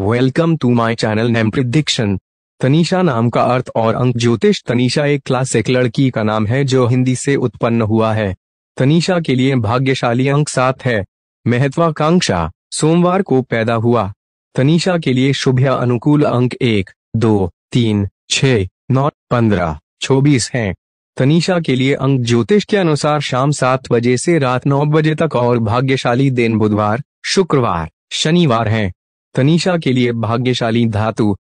Welcome to my channel name prediction Tanisha नाम का अर्थ और अंक ज्योतिष तनिषा एक क्लासिक लड़की का नाम है जो हिंदी से उत्पन्न हुआ है तनिषा के लिए भाग्यशाली अंक सात है महत्वाकांक्षा सोमवार को पैदा हुआ तनिषा के लिए शुभ या अनुकूल अंक एक दो तीन छ नौ पंद्रह चौबीस है तनिषा के लिए अंक ज्योतिष के अनुसार शाम सात बजे से रात नौ बजे तक और भाग्यशाली दिन बुधवार शुक्रवार शनिवार हैं। तनिषा के लिए भाग्यशाली धातु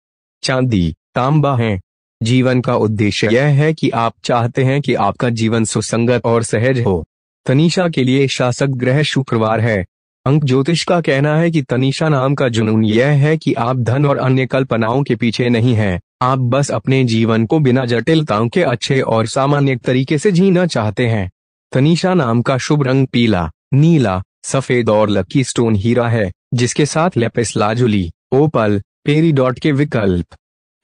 चांदी तांबा है जीवन का उद्देश्य यह है कि आप चाहते हैं कि आपका जीवन सुसंगत और सहज हो तनिषा के लिए शासक ग्रह शुक्रवार है अंक ज्योतिष का कहना है कि तनिषा नाम का जुनून यह है कि आप धन और अन्य कल्पनाओं के पीछे नहीं हैं, आप बस अपने जीवन को बिना जटिलताओं के अच्छे और सामान्य तरीके से जीना चाहते हैं तनिषा नाम का शुभ रंग पीला नीला सफेद और लकी स्टोन हीरा है जिसके साथ lapis lazuli opal peridot के विकल्प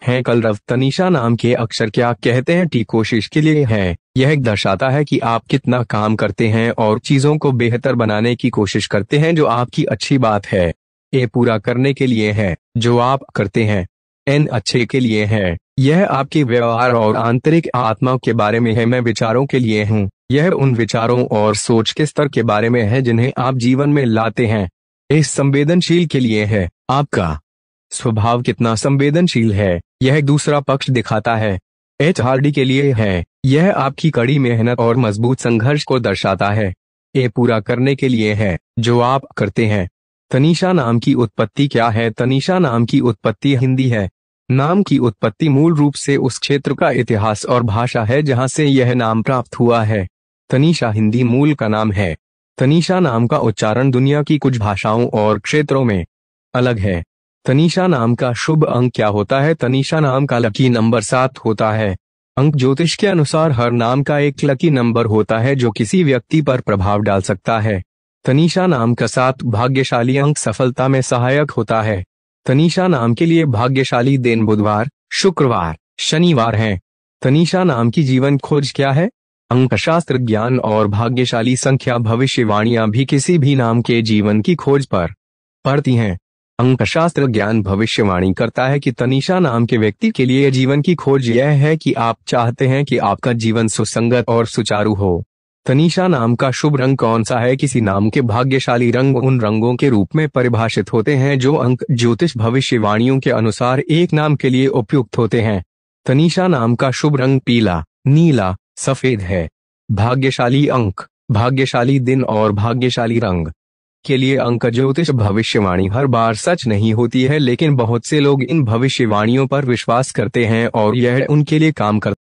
हैं कलरव तनिषा नाम के अक्षर क्या कहते हैं टी कोशिश के लिए है यह दर्शाता है कि आप कितना काम करते हैं और चीजों को बेहतर बनाने की कोशिश करते हैं जो आपकी अच्छी बात है ए पूरा करने के लिए है जो आप करते हैं एन अच्छे के लिए है यह आपके व्यवहार और आंतरिक आत्मा के बारे में है मैं विचारों के लिए हूँ यह उन विचारों और सोच के स्तर के बारे में है जिन्हें आप जीवन में लाते हैं इस संवेदनशील के लिए है आपका स्वभाव कितना संवेदनशील है यह दूसरा पक्ष दिखाता है एच के लिए है यह आपकी कड़ी मेहनत और मजबूत संघर्ष को दर्शाता है ए पूरा करने के लिए है जो आप करते हैं तनिषा नाम की उत्पत्ति क्या है तनिषा नाम की उत्पत्ति हिंदी है नाम की उत्पत्ति मूल रूप से उस क्षेत्र का इतिहास और भाषा है जहां से यह नाम प्राप्त हुआ है तनीषा हिंदी मूल का नाम है तनीषा नाम का उच्चारण दुनिया की कुछ भाषाओं और क्षेत्रों में अलग है तनीषा नाम का शुभ अंक क्या होता है तनीषा नाम का लकी नंबर सात होता है अंक ज्योतिष के अनुसार हर नाम का एक लकी नंबर होता है जो किसी व्यक्ति पर प्रभाव डाल सकता है तनीषा नाम का सात भाग्यशाली अंक सफलता में सहायक होता है तनीषा नाम के लिए भाग्यशाली दिन बुधवार शुक्रवार शनिवार है तनीषा नाम की जीवन खोज क्या है अंकशास्त्र ज्ञान और भाग्यशाली संख्या भविष्यवाणियां भी किसी भी नाम के जीवन की खोज पर पड़ती हैं अंकशास्त्र ज्ञान भविष्यवाणी करता है कि तनिषा नाम के व्यक्ति के लिए जीवन की खोज यह है कि आप चाहते हैं कि आपका जीवन सुसंगत और सुचारू हो तनिषा नाम का शुभ रंग कौन सा है किसी नाम के भाग्यशाली रंग उन रंगों के रूप में परिभाषित होते हैं जो अंक ज्योतिष भविष्यवाणियों के अनुसार एक नाम के लिए उपयुक्त होते हैं तनिषा नाम का शुभ रंग पीला नीला सफेद है भाग्यशाली अंक भाग्यशाली दिन और भाग्यशाली रंग के लिए अंक ज्योतिष भविष्यवाणी हर बार सच नहीं होती है लेकिन बहुत से लोग इन भविष्यवाणियों पर विश्वास करते हैं और यह उनके लिए काम करते